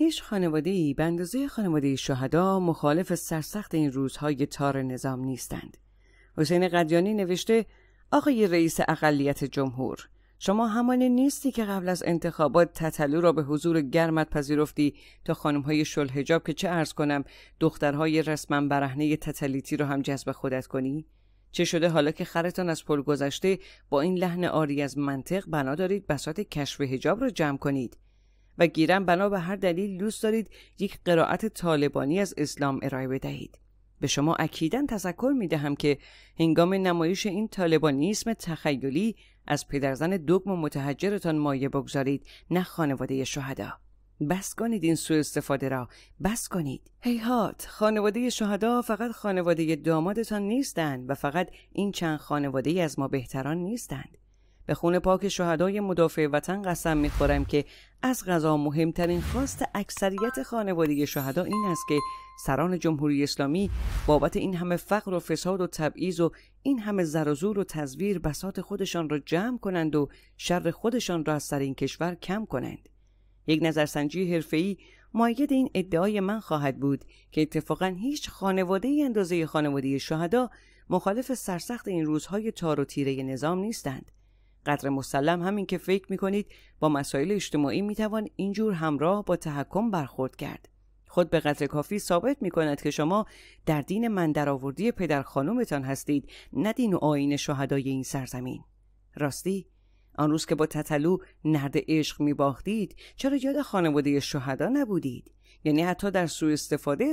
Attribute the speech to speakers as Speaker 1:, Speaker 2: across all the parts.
Speaker 1: هیچ خانواده ای به اندازه خانواده شهدا مخالف سرسخت این روزهای تار نظام نیستند. حسین قدیانی نوشته آقای رئیس اقلیت جمهور شما همانی نیستی که قبل از انتخابات تتلو را به حضور گرمت پذیرفتی تا خانمهای هجاب که چه ارز کنم دخترهای رسما برهنه تتلیتی را هم جذب خودت کنی؟ چه شده حالا که خرتان از پل گذشته با این لحن آری از منطق بنا دارید بساط کشف هجاب را جمع کنید و گیرم بنا به هر دلیل دوست دارید یک قرائت طالبانی از اسلام ارائه بدهید به شما اکیدا تذکر می دهم که هنگام نمایش این طالبانیسم تخیلی از پدرزن دگم و متحجرتان مایه بگذارید نه خانواده شهدا بس کنید این سوء استفاده را بس کنید هیهات خانواده شهدا فقط خانواده دامادتان نیستند و فقط این چند خانواده از ما بهتران نیستند به خون پاک شهدای مدافع وطن قسم میخورم که از غذا مهمترین خواست اکثریت خانواده شهدا این است که سران جمهوری اسلامی بابت این همه فقر و فساد و تبعیض و این همه زر و زور و تزویر بسات خودشان را جمع کنند و شر خودشان را از سر این کشور کم کنند یک نظرسنجی حرفه‌ای ماید این ادعای من خواهد بود که اتفاقا هیچ خانواده اندازه خانواده شهدا مخالف سرسخت این روزهای تار و تیره نظام نیستند قدر مسلم همین که فکر میکنید با مسائل اجتماعی میتوان اینجور همراه با تحکم برخورد کرد خود به قدر کافی ثابت میکند که شما در دین من درآوردی پدر خانومتان هستید نه دین و آین شهدای این سرزمین راستی آن روز که با تتلو نرد عشق میباختید چرا یاد خانواده شهدا نبودید یعنی حتی در سوء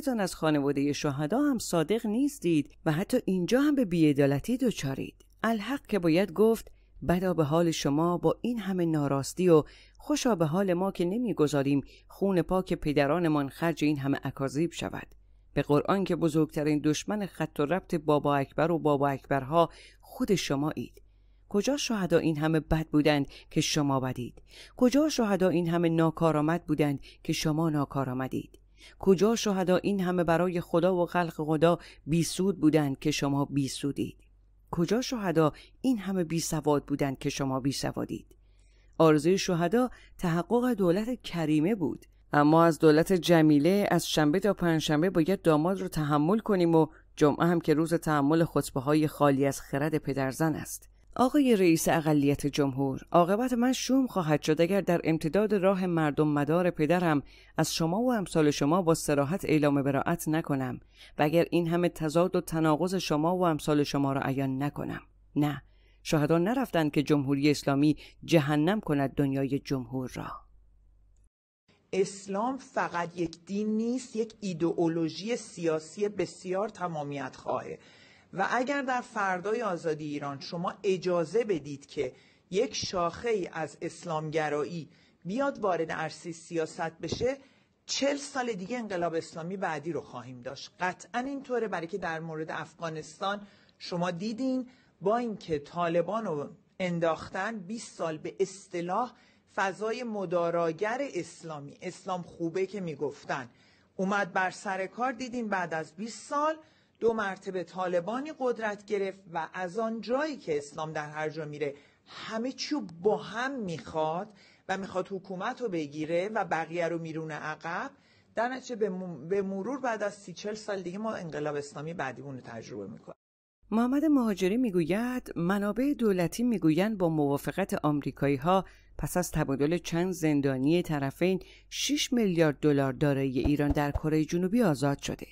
Speaker 1: تان از خانواده شهدا هم صادق نیستید و حتی اینجا هم به بیعدالتی دچارید الحق که باید گفت بدا به حال شما با این همه ناراستی و خوشا به حال ما که نمیگذاریم خون پاک پدرانمان خرج این همه اکاذیب شود به قرآن که بزرگترین دشمن خط و ربط بابا اکبر و بابا اکبرها خود شما اید کجا شهدا این همه بد بودند که شما بدید کجا شهدا این همه ناکارآمد بودند که شما ناکارآمدید کجا شهدا این همه برای خدا و خلق خدا بیسود بودند که شما بیسودید کجا شهدا این همه بی سواد بودند که شما بی سوادید آرزوی شهدا تحقق دولت کریمه بود اما از دولت جمیله از شنبه تا پنجشنبه باید داماد رو تحمل کنیم و جمعه هم که روز تحمل خطبه های خالی از خرد پدرزن است آقای رئیس اقلیت جمهور عاقبت من شوم خواهد شد اگر در امتداد راه مردم مدار پدرم از شما و امثال شما با سراحت اعلام براعت نکنم و اگر این همه تضاد و تناقض شما و امثال شما را ایان نکنم نه شاهدان نرفتند که جمهوری اسلامی جهنم کند دنیای جمهور را
Speaker 2: اسلام فقط یک دین نیست یک ایدئولوژی سیاسی بسیار تمامیت خواهد. و اگر در فردای آزادی ایران شما اجازه بدید که یک شاخه ای از اسلامگرایی بیاد وارد عرصه سیاست بشه چل سال دیگه انقلاب اسلامی بعدی رو خواهیم داشت قطعا اینطوره برای که در مورد افغانستان شما دیدین با اینکه طالبان رو انداختن 20 سال به اصطلاح فضای مداراگر اسلامی اسلام خوبه که میگفتن اومد بر سر کار دیدین بعد از 20 سال دو مرتبه طالبانی قدرت گرفت و از آن جایی که اسلام در هر جا میره همه چیو با هم میخواد و میخواد حکومت رو بگیره و بقیه رو میرونه عقب در نتیجه به مرور بعد از سی چل سال دیگه ما انقلاب اسلامی بعدی رو تجربه میکنیم
Speaker 1: محمد مهاجری میگوید منابع دولتی میگویند با موافقت آمریکایی ها پس از تبادل چند زندانی طرفین 6 میلیارد دلار دارایی ایران در کره جنوبی آزاد شده.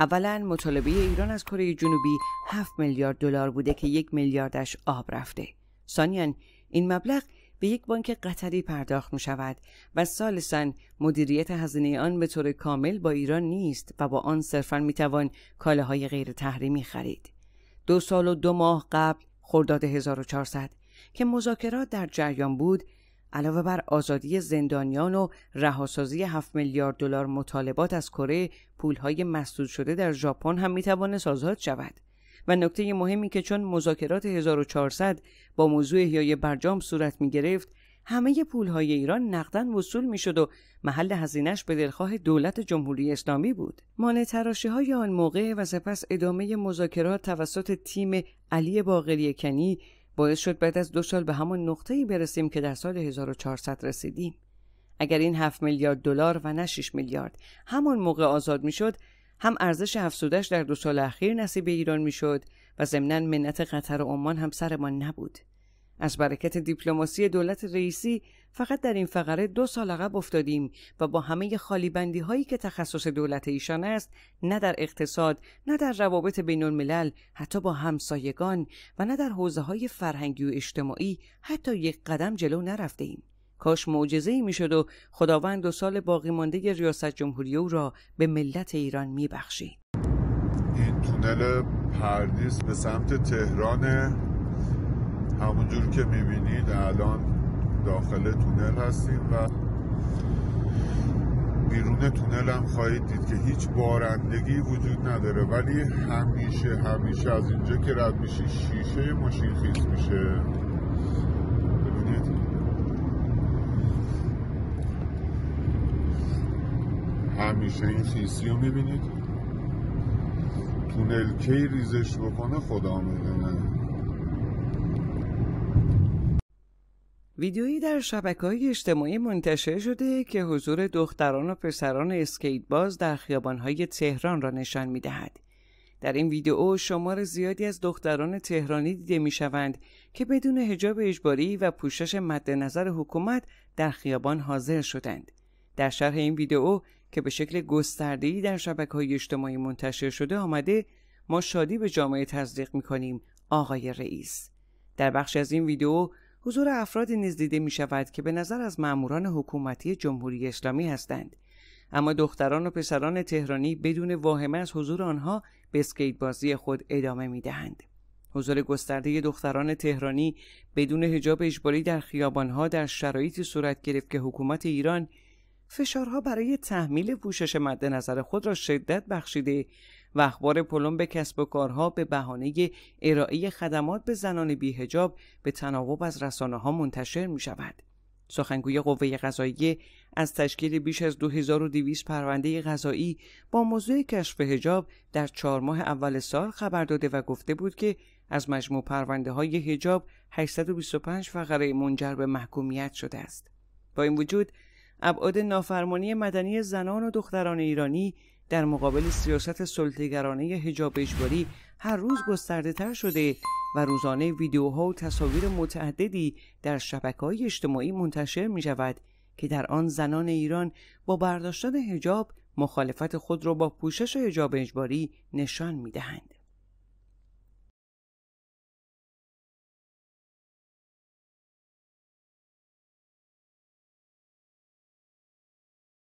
Speaker 1: اولا مطالبه ایران از کره جنوبی 7 میلیارد دلار بوده که یک میلیاردش آب رفته. سانیان، این مبلغ به یک بانک قطری پرداخت می شود و ثالثا مدیریت هزینه آن به طور کامل با ایران نیست و با آن صرفا می توان کالاهای غیر تحریمی خرید. دو سال و دو ماه قبل خرداد 1400 که مذاکرات در جریان بود علاوه بر آزادی زندانیان و رهاسازی 7 میلیارد دلار مطالبات از کره پولهای مسدود شده در ژاپن هم میتوانست آزاد شود و نکته مهمی که چون مذاکرات 1400 با موضوع احیای برجام صورت می گرفت همه پولهای ایران نقدا وصول میشد و محل هزینش به دلخواه دولت جمهوری اسلامی بود مانع تراشی های آن موقع و سپس ادامه مذاکرات توسط تیم علی باقری کنی باعث شد بعد از دو سال به همان نقطه ای برسیم که در سال 1400 رسیدیم اگر این 7 میلیارد دلار و نه 6 میلیارد همان موقع آزاد میشد هم ارزش افسودش در دو سال اخیر نصیب ایران میشد و ضمنا منت قطر و عمان هم سرمان نبود از برکت دیپلماسی دولت رئیسی فقط در این فقره دو سال عقب افتادیم و با همه بندی هایی که تخصص دولت ایشان است نه در اقتصاد نه در روابط بین الملل حتی با همسایگان و نه در حوزه های فرهنگی و اجتماعی حتی یک قدم جلو نرفته ایم. کاش معجزه ای میشد و خداوند دو سال باقی مانده ریاست جمهوری او را به ملت ایران میبخشید. این
Speaker 2: تونل پردیس به سمت تهران همونجور که میبینید الان داخل تونل هستیم و بیرون تونل هم خواهید دید که هیچ بارندگی وجود نداره ولی همیشه همیشه از اینجا که رد میشی شیشه ماشین خیز میشه ببینید همیشه این خیسی رو میبینید تونل کی ریزش بکنه خدا میدونه
Speaker 1: ویدیویی در شبکه های اجتماعی منتشر شده که حضور دختران و پسران اسکیت باز در خیابان تهران را نشان می دهد. در این ویدیو شمار زیادی از دختران تهرانی دیده می شوند که بدون هجاب اجباری و پوشش مد نظر حکومت در خیابان حاضر شدند. در شرح این ویدیو که به شکل گستردهی در شبکه های اجتماعی منتشر شده آمده ما شادی به جامعه تزریق می آقای رئیس. در بخش از این ویدیو حضور افرادی نیز دیده می شود که به نظر از ماموران حکومتی جمهوری اسلامی هستند اما دختران و پسران تهرانی بدون واهمه از حضور آنها به اسکیت بازی خود ادامه می دهند. حضور گسترده دختران تهرانی بدون هجاب اجباری در خیابانها در شرایطی صورت گرفت که حکومت ایران فشارها برای تحمیل پوشش مد نظر خود را شدت بخشیده و اخبار پلم به کسب و کارها به بهانه ارائه خدمات به زنان بیهجاب به تناوب از رسانه ها منتشر می شود. سخنگوی قوه قضاییه از تشکیل بیش از 2200 پرونده قضایی با موضوع کشف هجاب در چهار ماه اول سال خبر داده و گفته بود که از مجموع پرونده های هجاب 825 فقره منجر به محکومیت شده است. با این وجود ابعاد نافرمانی مدنی زنان و دختران ایرانی در مقابل سیاست سلطه‌گرانه هجاب اجباری هر روز گسترده تر شده و روزانه ویدیوها و تصاویر متعددی در شبکه های اجتماعی منتشر می شود که در آن زنان ایران با برداشتن هجاب مخالفت خود را با پوشش هجاب اجباری نشان می دهند.